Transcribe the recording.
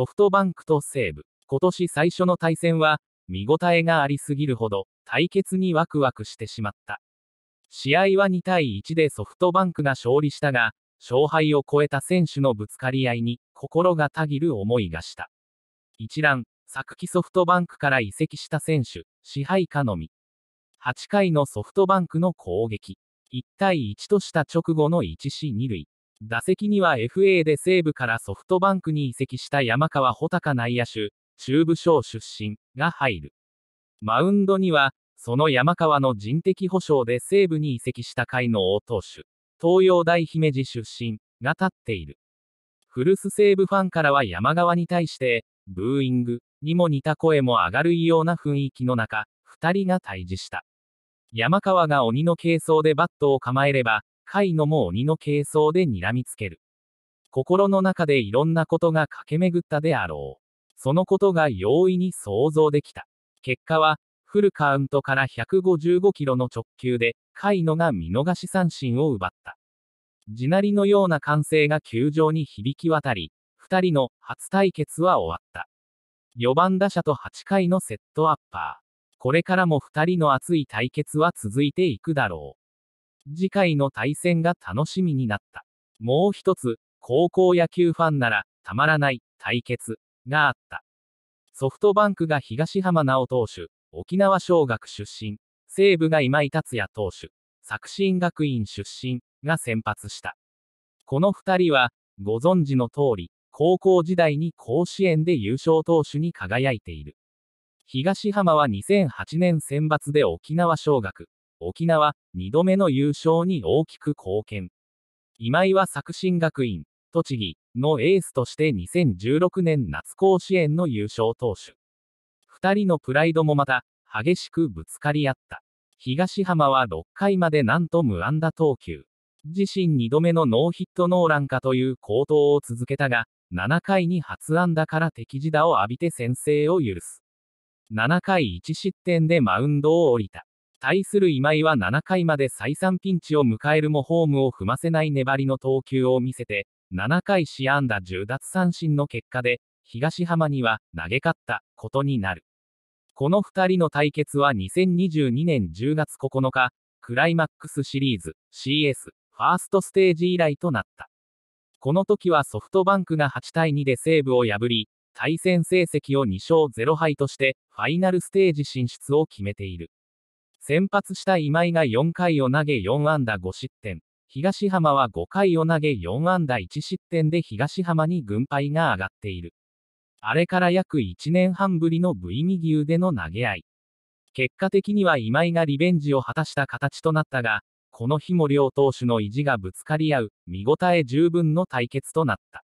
ソフトバンクと西武。今年最初の対戦は、見応えがありすぎるほど、対決にワクワクしてしまった。試合は2対1でソフトバンクが勝利したが、勝敗を超えた選手のぶつかり合いに、心がたぎる思いがした。一覧、昨季ソフトバンクから移籍した選手、支配下のみ。8回のソフトバンクの攻撃。1対1とした直後の1死2塁。打席には FA で西武からソフトバンクに移籍した山川穂高内野手、中部省出身が入る。マウンドには、その山川の人的保障で西武に移籍した会の大投手、東洋大姫路出身が立っている。古巣西武ファンからは山川に対して、ブーイングにも似た声も上がるような雰囲気の中、2人が対峙した。山川が鬼の軽装でバットを構えれば、イのも鬼の軽装で睨みつける。心の中でいろんなことが駆け巡ったであろう。そのことが容易に想像できた。結果は、フルカウントから155キロの直球で、カイノが見逃し三振を奪った。地鳴りのような歓声が球場に響き渡り、2人の初対決は終わった。4番打者と8回のセットアッパー。これからも2人の熱い対決は続いていくだろう。次回の対戦が楽しみになった。もう一つ、高校野球ファンなら、たまらない、対決、があった。ソフトバンクが東浜直投手、沖縄尚学出身、西武が今井達也投手、作新学院出身、が先発した。この2人は、ご存知の通り、高校時代に甲子園で優勝投手に輝いている。東浜は2008年選抜で沖縄尚学、沖縄、2度目の優勝に大きく貢献。今井は作新学院、栃木のエースとして2016年夏甲子園の優勝投手。2人のプライドもまた、激しくぶつかり合った。東浜は6回までなんと無安打投球。自身2度目のノーヒットノーランかという好投を続けたが、7回に初安打から敵地打を浴びて先制を許す。7回1失点でマウンドを降りた。対する今井は7回まで再三ピンチを迎えるもホームを踏ませない粘りの投球を見せて、7回試安打10奪三振の結果で、東浜には投げ勝ったことになる。この2人の対決は2022年10月9日、クライマックスシリーズ CS ファーストステージ以来となった。この時はソフトバンクが8対2で西武を破り、対戦成績を2勝0敗として、ファイナルステージ進出を決めている。先発した今井が4回を投げ4安打5失点、東浜は5回を投げ4安打1失点で東浜に軍配が上がっている。あれから約1年半ぶりの V 右腕の投げ合い。結果的には今井がリベンジを果たした形となったが、この日も両投手の意地がぶつかり合う、見応え十分の対決となった。